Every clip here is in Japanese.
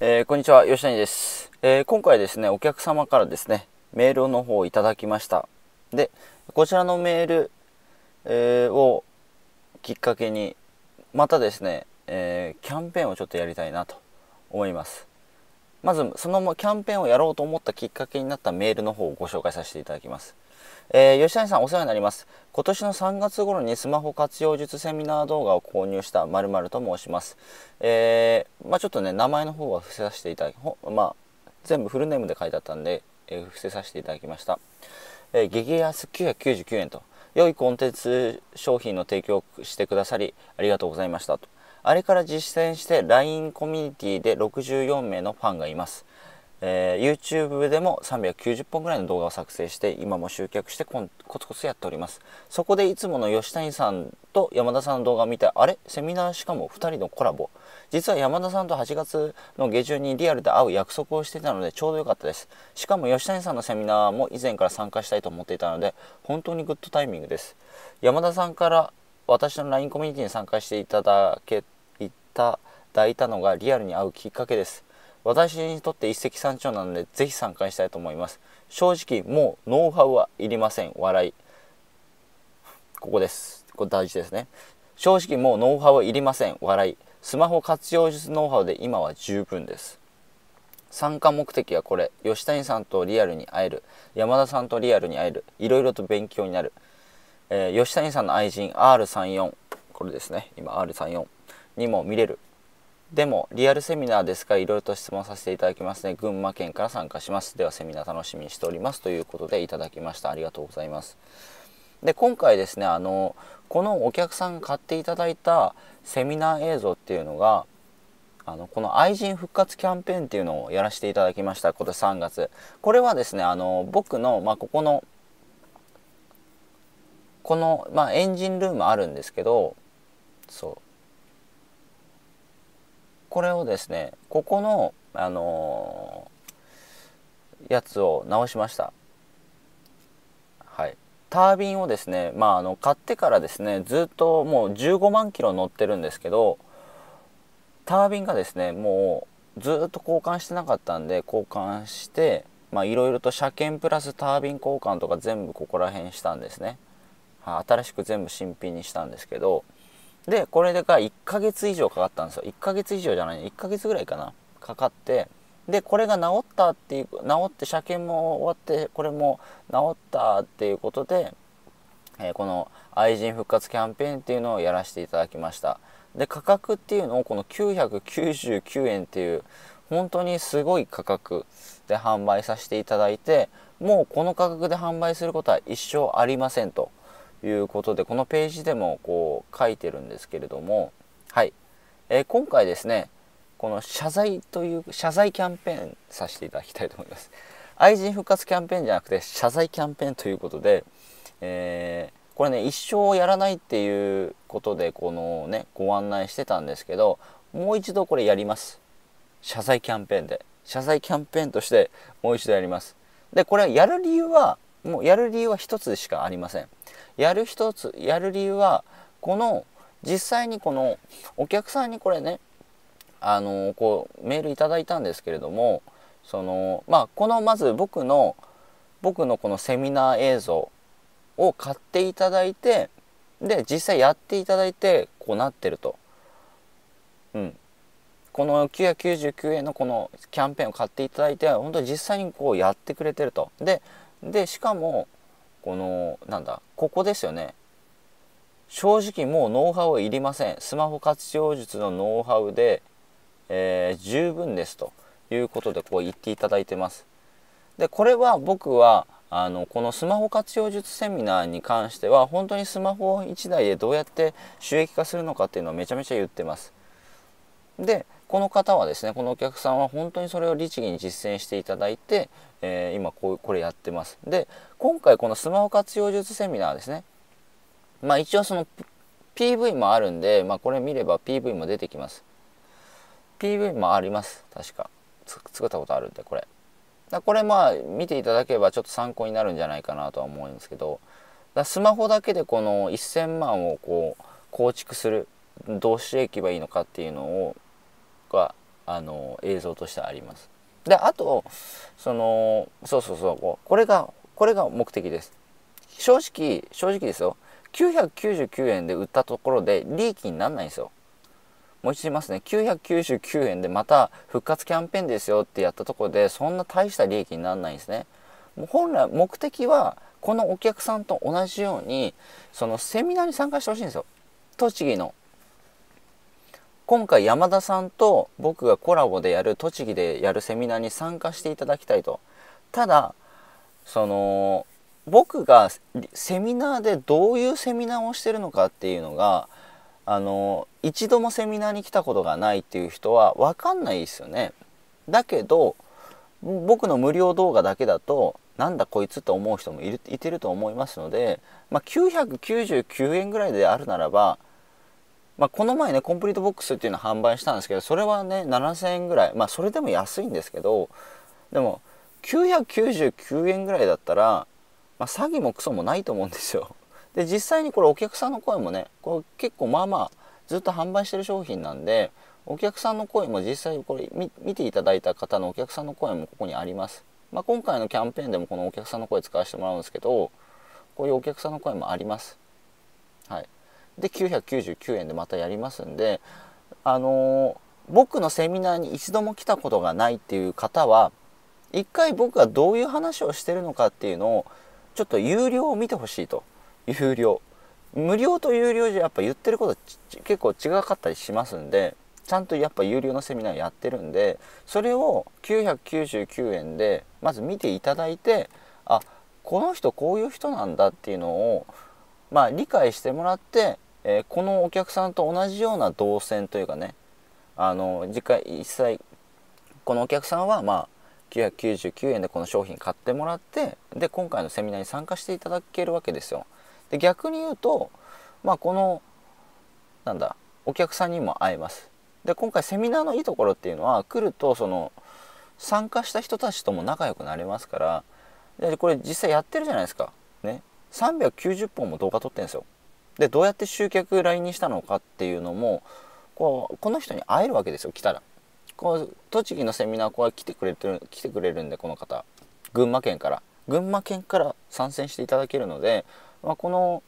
えー、こんにちは吉谷です、えー、今回ですねお客様からですねメールの方をいただきましたでこちらのメール、えー、をきっかけにまたですね、えキャンペーンをちょっとやりたいなと思いますまずそのキャンペーンをやろうと思ったきっかけになったメールの方をご紹介させていただきますえー、吉谷さんお世話になります今年の3月頃にスマホ活用術セミナー動画を購入したまると申します、えー、まあ、ちょっとね名前の方は伏せさせていただきまあ、全部フルネームで書いてあったんで、えー、伏せさせていただきました、えー、激安999円と良いコンテンツ商品の提供をしてくださりありがとうございましたとあれから実践して LINE コミュニティで64名のファンがいますえー、YouTube でも390本ぐらいの動画を作成して今も集客してコツコツやっておりますそこでいつもの吉谷さんと山田さんの動画を見てあれセミナーしかも2人のコラボ実は山田さんと8月の下旬にリアルで会う約束をしていたのでちょうど良かったですしかも吉谷さんのセミナーも以前から参加したいと思っていたので本当にグッドタイミングです山田さんから私の LINE コミュニティに参加していただけいただいたのがリアルに会うきっかけです私にとって一石三鳥なのでぜひ参加したいと思います正直もうノウハウはいりません笑いここですこれ大事ですね正直もうノウハウはいりません笑いスマホ活用術ノウハウで今は十分です参加目的はこれ吉谷さんとリアルに会える山田さんとリアルに会えるいろいろと勉強になる、えー、吉谷さんの愛人 R34 これですね今 R34 にも見れるでもリアルセミナーですかいろいろと質問させていただきますね群馬県から参加しますではセミナー楽しみにしておりますということでいただきましたありがとうございますで今回ですねあのこのお客さんが買っていただいたセミナー映像っていうのがあのこの愛人復活キャンペーンっていうのをやらせていただきました今年3月これはですねあの僕の、まあ、ここのこの、まあ、エンジンルームあるんですけどそうこれをですねここのあのー、やつを直しましたはいタービンをですねまああの買ってからですねずっともう15万キロ乗ってるんですけどタービンがですねもうずっと交換してなかったんで交換してまあいろいろと車検プラスタービン交換とか全部ここら辺したんですね、はあ、新しく全部新品にしたんですけどでこれで1ヶ月以上かかったんですよ1ヶ月以上じゃない1ヶ月ぐらいかなかかってでこれが治ったっていう治って車検も終わってこれも治ったっていうことで、えー、この愛人復活キャンペーンっていうのをやらせていただきましたで価格っていうのをこの999円っていう本当にすごい価格で販売させていただいてもうこの価格で販売することは一生ありませんということでこのページでもこう書いてるんですけれども、はいえー、今回ですねこの謝罪という謝罪キャンペーンさせていただきたいと思います。愛人復活キャンペーンじゃなくて謝罪キャンペーンということで、えー、これね一生やらないっていうことでこのねご案内してたんですけどもう一度これやります謝罪キャンペーンで謝罪キャンペーンとしてもう一度やりますでこれやる理由はもうやる理由は一つしかありませんやる一つやる理由はこの実際にこのお客さんにこれねあのこうメールいただいたんですけれどもそのまあこのまず僕の僕のこのセミナー映像を買っていただいてで実際やっていただいてこうなってると。うん、この999円のこのキャンペーンを買っていただいて本当に実際にこうやってくれてると。ででしかもこのなんだここですよね正直もうノウハウはいりませんスマホ活用術のノウハウで、えー、十分ですということでこう言っていただいてますでこれは僕はあのこのスマホ活用術セミナーに関しては本当にスマホ1台でどうやって収益化するのかっていうのをめちゃめちゃ言ってますでこの方はですねこのお客さんは本当にそれを律儀に実践していただいて、えー、今こうこれやってますで今回このスマホ活用術セミナーですねまあ一応その PV もあるんで、まあ、これ見れば PV も出てきます PV もあります確か作ったことあるんでこれだこれまあ見ていただければちょっと参考になるんじゃないかなとは思うんですけどだスマホだけでこの1000万をこう構築するどうしていけばいいのかっていうのをはあの映像としてあります。であとそのそうそうそうこれがこれが目的です。正直正直ですよ999円で売ったところで利益にならないんですよ。もう一度言いますね999円でまた復活キャンペーンですよってやったところでそんな大した利益にならないんですね。本来目的はこのお客さんと同じようにそのセミナーに参加してほしいんですよ栃木の今回山田さんと僕がコラボでやる栃木でやるセミナーに参加していただきたいとただその僕がセミナーでどういうセミナーをしてるのかっていうのがあの一度もセミナーに来たことがないっていう人は分かんないですよね。だけど僕の無料動画だけだとなんだこいつと思う人もいてると思いますので、まあ、999円ぐらいであるならばまあ、この前ねコンプリートボックスっていうのを販売したんですけどそれはね7000円ぐらいまあそれでも安いんですけどでも999円ぐらいだったら、まあ、詐欺もクソもないと思うんですよ。で実際にこれお客さんの声もねこれ結構まあまあずっと販売してる商品なんでお客さんの声も実際これ見ていただいた方のお客さんの声もここにあります。まあ、今回のキャンペーンでもこのお客さんの声使わせてもらうんですけどこういうお客さんの声もあります。はいで999円でまたやりますんであの僕のセミナーに一度も来たことがないっていう方は一回僕がどういう話をしてるのかっていうのをちょっと有料を見てほしいと有料無料と有料じゃやっぱ言ってること結構違かったりしますんでちゃんとやっぱ有料のセミナーやってるんでそれを999円でまず見ていただいてあこの人こういう人なんだっていうのをまあ理解してもらってえー、このお客さんと同じような動線というかねあの次回一切このお客さんはまあ999円でこの商品買ってもらってで今回のセミナーに参加していただけるわけですよ。で逆に言うと、まあ、このなんだお客さんにも会えます。で今回セミナーのいいところっていうのは来るとその参加した人たちとも仲良くなれますからでこれ実際やってるじゃないですか。ね390本も動画撮ってるんですよ。でどうやって集客来にしたのかっていうのもこうこの人に会えるわけですよ来たらこう栃木のセミナーこう来てくれてる来てくれるんでこの方群馬県から群馬県から参戦していただけるので、まあ、この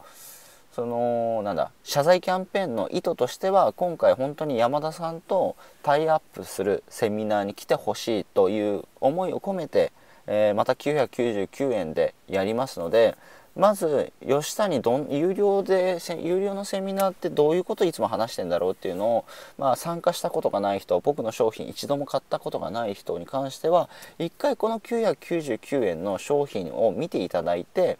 そのなんだ謝罪キャンペーンの意図としては今回本当に山田さんとタイアップするセミナーに来てほしいという思いを込めて、えー、また999円でやりますのでまず吉谷にどん有料で有料のセミナーってどういうこといつも話してんだろうっていうのを、まあ、参加したことがない人僕の商品一度も買ったことがない人に関しては一回この999円の商品を見ていただいて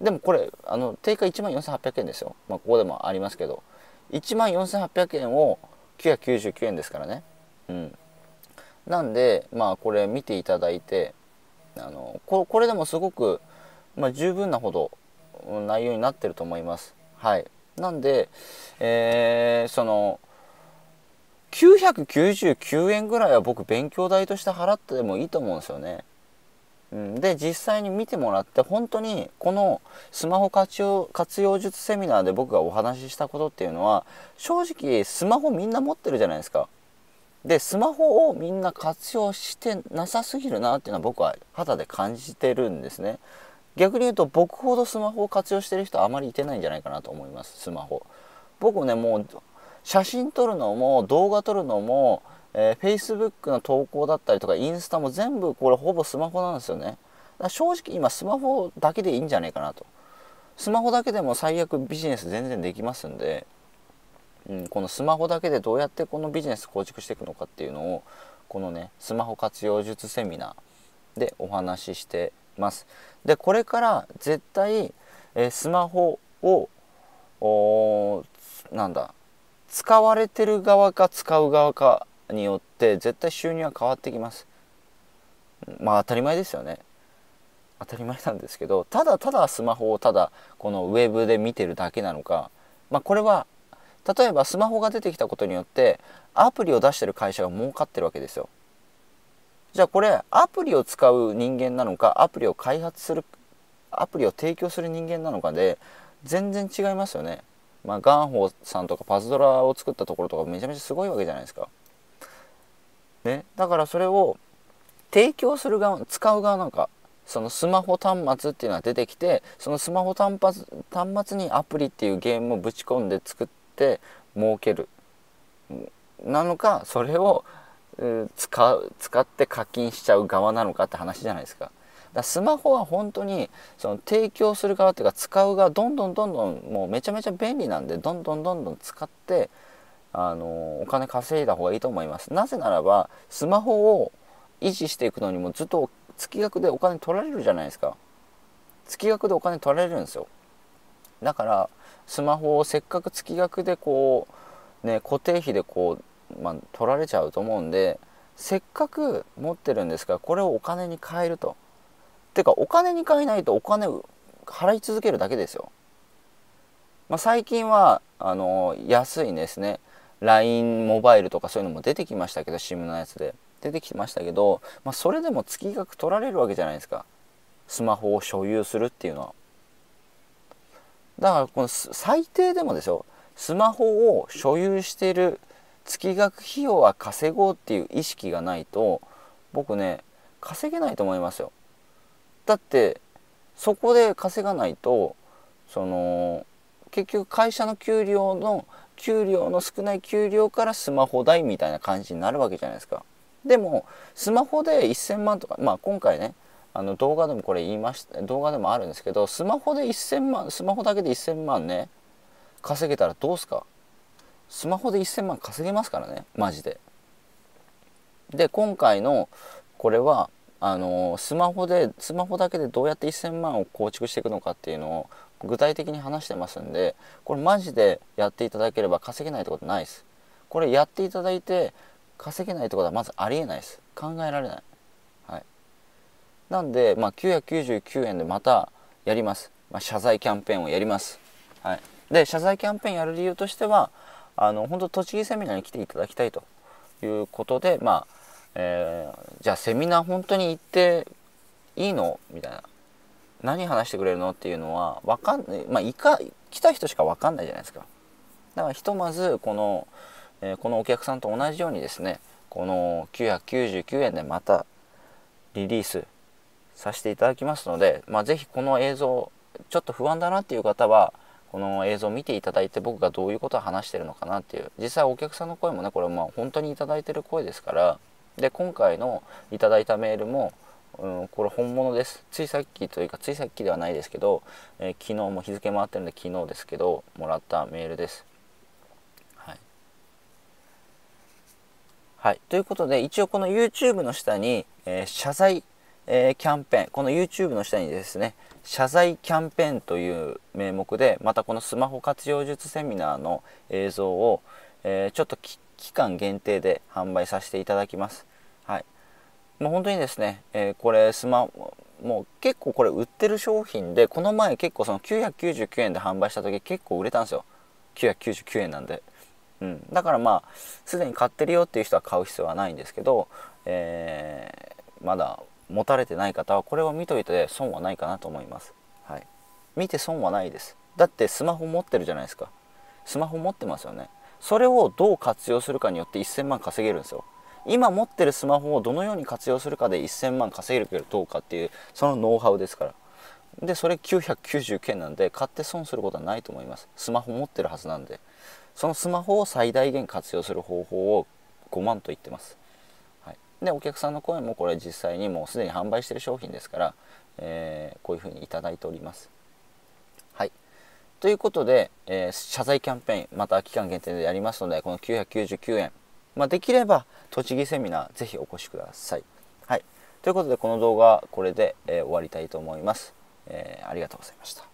でもこれあの定価1万4800円ですよ、まあ、ここでもありますけど1万4800円を999円ですからねうんなんでまあこれ見ていただいてあのこれでもすごくまあ、十分なほど内容になってると思います。はい、なんで、えー、その999円ぐらいは僕勉強代として払ってでもいいと思うんですよね。うん、で実際に見てもらって本当にこのスマホ活用活用術セミナーで僕がお話ししたことっていうのは正直スマホみんな持ってるじゃないですか。でスマホをみんな活用してなさすぎるなっていうのは僕は肌で感じてるんですね。逆に言うと僕ほどスマホを活用してる人はあまりいてないんじゃないかなと思いますスマホ僕ねもう写真撮るのも動画撮るのも、えー、Facebook の投稿だったりとかインスタも全部これほぼスマホなんですよねだ正直今スマホだけでいいんじゃないかなとスマホだけでも最悪ビジネス全然できますんで、うん、このスマホだけでどうやってこのビジネス構築していくのかっていうのをこのねスマホ活用術セミナーでお話ししてますでこれから絶対、えー、スマホをなんだ使われてる側か使う側かによって絶対収入は変わってきますまあ当たり前ですよね当たり前なんですけどただただスマホをただこのウェブで見てるだけなのかまあこれは例えばスマホが出てきたことによってアプリを出してる会社が儲かってるわけですよじゃあこれアプリを使う人間なのかアプリを開発するアプリを提供する人間なのかで全然違いますよね。まあ、ガンホーさんとかパズドラを作ったところとかめちゃめちゃすごいわけじゃないですか。ね、だからそれを提供する側使う側なんかそのスマホ端末っていうのが出てきてそのスマホ端末端末にアプリっていうゲームをぶち込んで作って儲けるなのかそれを使う使って課金しちゃう側なのかって話じゃないですか。だスマホは本当にその提供する側っていうか使う側どんどんどんどんもうめちゃめちゃ便利なんでどんどんどんどん使ってあのお金稼いだ方がいいと思いますなぜならばスマホを維持していくのにもずっと月額でお金取られるじゃないですか月額でお金取られるんですよだからスマホをせっかく月額でこうね固定費でこうまあ、取られちゃうと思うんでせっかく持ってるんですからこれをお金に換えると。てかお金に変えないとお金払い続けるだけですよ。まあ、最近はあの安いですね LINE モバイルとかそういうのも出てきましたけど SIM のやつで出てきましたけど、まあ、それでも月額取られるわけじゃないですかスマホを所有するっていうのは。だからこの最低でもですよスマホを所有している月額費用は稼ごうっていう意識がないと僕ね稼げないと思いますよ。だってそこで稼がないとその結局会社の給料の給料の少ない給料からスマホ代みたいな感じになるわけじゃないですか。でもスマホで1000万とかまあ今回ねあの動画でもこれ言いました動画でもあるんですけどスマホで1000万スマホだけで1000万ね稼げたらどうすかスマホで1000万稼げますからねマジで。で今回のこれはあのスマホでスマホだけでどうやって1,000万を構築していくのかっていうのを具体的に話してますんでこれマジでやっていただければ稼げないってことないですこれやっていただいて稼げないってことはまずありえないです考えられないはいなんで、まあ、999円でまたやります、まあ、謝罪キャンペーンをやりますはいで謝罪キャンペーンやる理由としてはあの本当栃木セミナーに来ていただきたいということでまあ、えー、じゃあセミナー本当に行っていいのみたいな何話してくれるのっていうのは分かんないまあいか来た人しか分かんないじゃないですかだからひとまずこの、えー、このお客さんと同じようにですねこの999円でまたリリースさせていただきますので、まあ、ぜひこの映像ちょっと不安だなっていう方はこの映像を見ていただいて僕がどういうことを話してるのかなっていう実際お客さんの声もねこれまあ本当に頂いてる声ですからで今回の頂いたメールも、うん、これ本物ですついさっきというかついさっきではないですけど、えー、昨日も日付回ってるんで昨日ですけどもらったメールです。はい、はい、ということで一応この YouTube の下に、えー、謝罪えー、キャンペーンこの YouTube の下にですね謝罪キャンペーンという名目でまたこのスマホ活用術セミナーの映像を、えー、ちょっと期間限定で販売させていただきます。はい、もう本当にですね、えー、これスマもう結構これ売ってる商品でこの前結構その999円で販売した時結構売れたんですよ999円なんで、うん、だからまあすでに買ってるよっていう人は買う必要はないんですけど、えー、まだ持たれてない方はこれを見といて損はないかなと思います、はい、見て損はないですだってスマホ持ってるじゃないですかスマホ持ってますよねそれをどう活用するかによって1000万稼げるんですよ今持ってるスマホをどのように活用するかで1000万稼げるかどうかっていうそのノウハウですからでそれ999円なんで買って損することはないと思いますスマホ持ってるはずなんでそのスマホを最大限活用する方法を5万と言ってますでお客さんの声もこれ実際にもうすでに販売してる商品ですから、えー、こういうふうに頂いております。はいということで、えー、謝罪キャンペーンまた期間限定でやりますのでこの999円、まあ、できれば栃木セミナー是非お越しください。はい、ということでこの動画はこれで、えー、終わりたいと思います。えありがとうございました。